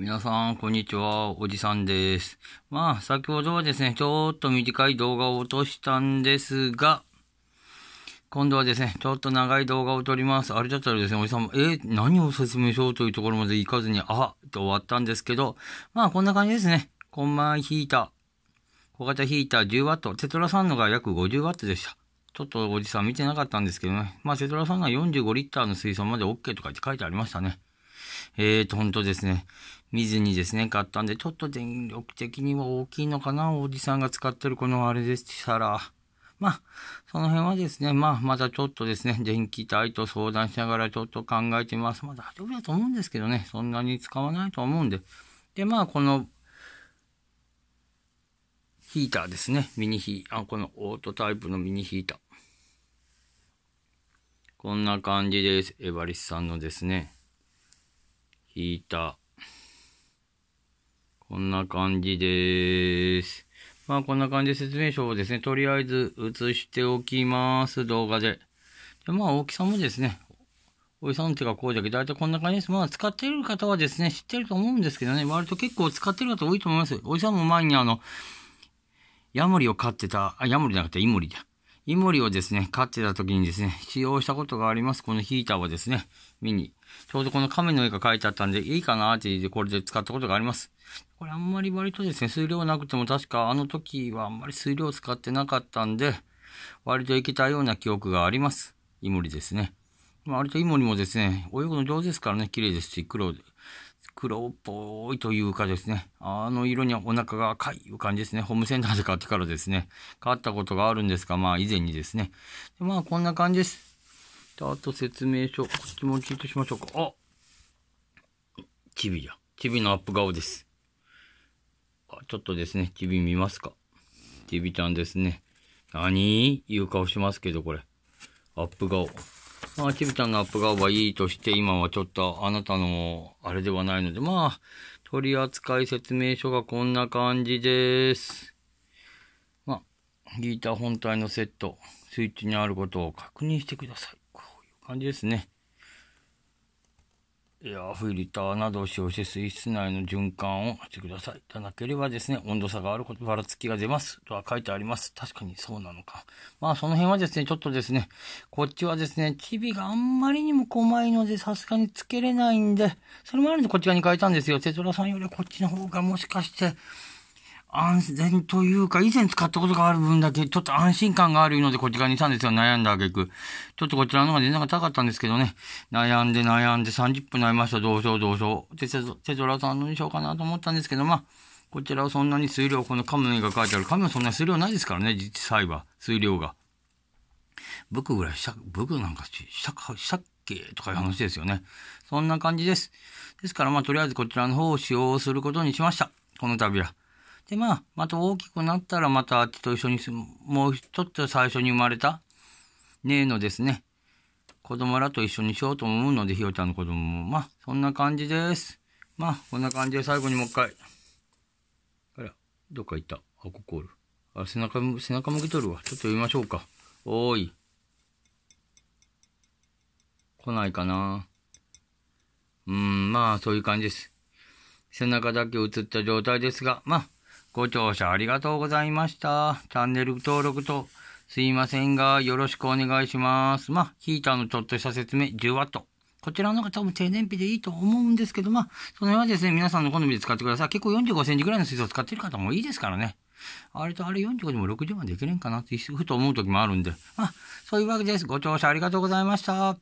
皆さん、こんにちは。おじさんです。まあ、先ほどはですね、ちょっと短い動画を落としたんですが、今度はですね、ちょっと長い動画を撮ります。あれだったらですね、おじさんも、えー、何を説明しようというところまで行かずに、あっと終わったんですけど、まあ、こんな感じですね。コンマイヒーター、小型ヒーター 10W、テトラさんのが約 50W でした。ちょっとおじさん見てなかったんですけどね。まあ、テトラさんが45リッターの水槽まで OK とかって書いてありましたね。えーと、ほんとですね。見ずにですね、買ったんで、ちょっと電力的には大きいのかな、おじさんが使ってるこのあれでしたら。まあ、その辺はですね、まあ、まだちょっとですね、電気代と相談しながらちょっと考えてみます。まあ、大丈夫だと思うんですけどね、そんなに使わないと思うんで。で、まあ、この、ヒーターですね、ミニヒー、あ、このオートタイプのミニヒーター。こんな感じです。エバリスさんのですね、ヒーター。こんな感じです。まあ、こんな感じで説明書をですね、とりあえず写しておきます、動画で。でまあ、大きさもですね、おじさん手がこうじゃけど、だいたいこんな感じです。まあ、使ってる方はですね、知ってると思うんですけどね、割と結構使ってる方多いと思います。おじさんも前にあの、ヤモリを飼ってた、あ、ヤモリじゃなくてイモリだ。イモリをですね、飼ってた時にですね、使用したことがあります。このヒーターをですね、見に。ちょうどこの亀の絵が描いてあったんで、いいかなって、言って、これで使ったことがあります。これあんまり割とですね、数量なくても確かあの時はあんまり数量使ってなかったんで、割といけたような記憶があります。イモリですね。まあ、割とイモリもですね、泳ぐの上手ですからね、綺麗ですし、黒黒っぽいというかですね、あの色にはお腹が赤いいう感じですね。ホームセンターで買ってからですね、買ったことがあるんですが、まあ以前にですね。でまあこんな感じです。あと説明書、こっちもちっとしましょうか。あチビや。チビのアップ顔です。あちょっとですね、チビ見ますか。チビちゃんですね。何いう顔しますけど、これ。アップ顔。まあ、ちびちゃんのアップ顔はいいとして、今はちょっとあなたの、あれではないので、まあ、取扱説明書がこんな感じです。まあ、ギター本体のセット、スイッチにあることを確認してください。こういう感じですね。エアフィルターなどを使用して水質内の循環をしてください。いゃなければですね、温度差があることばらつきが出ます。とは書いてあります。確かにそうなのか。まあその辺はですね、ちょっとですね、こっちはですね、チビがあんまりにも細いのでさすがにつけれないんで、それもあるんでこっち側に変えたんですよ。テトラさんよりこっちの方がもしかして、安全というか、以前使ったことがある分だけ、ちょっと安心感があるので、こちらにしたんですよ。悩んだ挙句。ちょっとこちらの方が値段が高かったんですけどね。悩んで悩んで30分悩みました。どうしようどうしよう。テ手トラさんのにしようかなと思ったんですけど、まあ、こちらはそんなに数量、このカムの絵が書いてある。カムはそんなに数量ないですからね、実際は。数量が。ブクぐらいした、ブクなんかし、したか、したっけとかいう話ですよね。そんな感じです。ですから、まあ、とりあえずこちらの方を使用することにしました。この度は。で、まあ、また大きくなったらまたあっちと一緒に住む、もう一つ最初に生まれた、ねえのですね、子供らと一緒にしようと思うので、ひよちゃんの子供も。まあ、そんな感じです。まあ、こんな感じで最後にもう一回。あら、どっか行った。あ、ここおる。あ、背中、背中向けとるわ。ちょっと読みましょうか。おーい。来ないかな。うーん、まあ、そういう感じです。背中だけ映った状態ですが、まあ、ご聴取ありがとうございました。チャンネル登録と、すいませんが、よろしくお願いします。まあ、ヒーターのちょっとした説明、10W。こちらの方が多分低燃費でいいと思うんですけど、まあ、その辺はですね、皆さんの好みで使ってください。結構45センチぐらいの水槽使ってる方もいいですからね。あれとあれ45でも60万できれんかなってふと思う時もあるんで。まあ、そういうわけです。ご聴取ありがとうございました。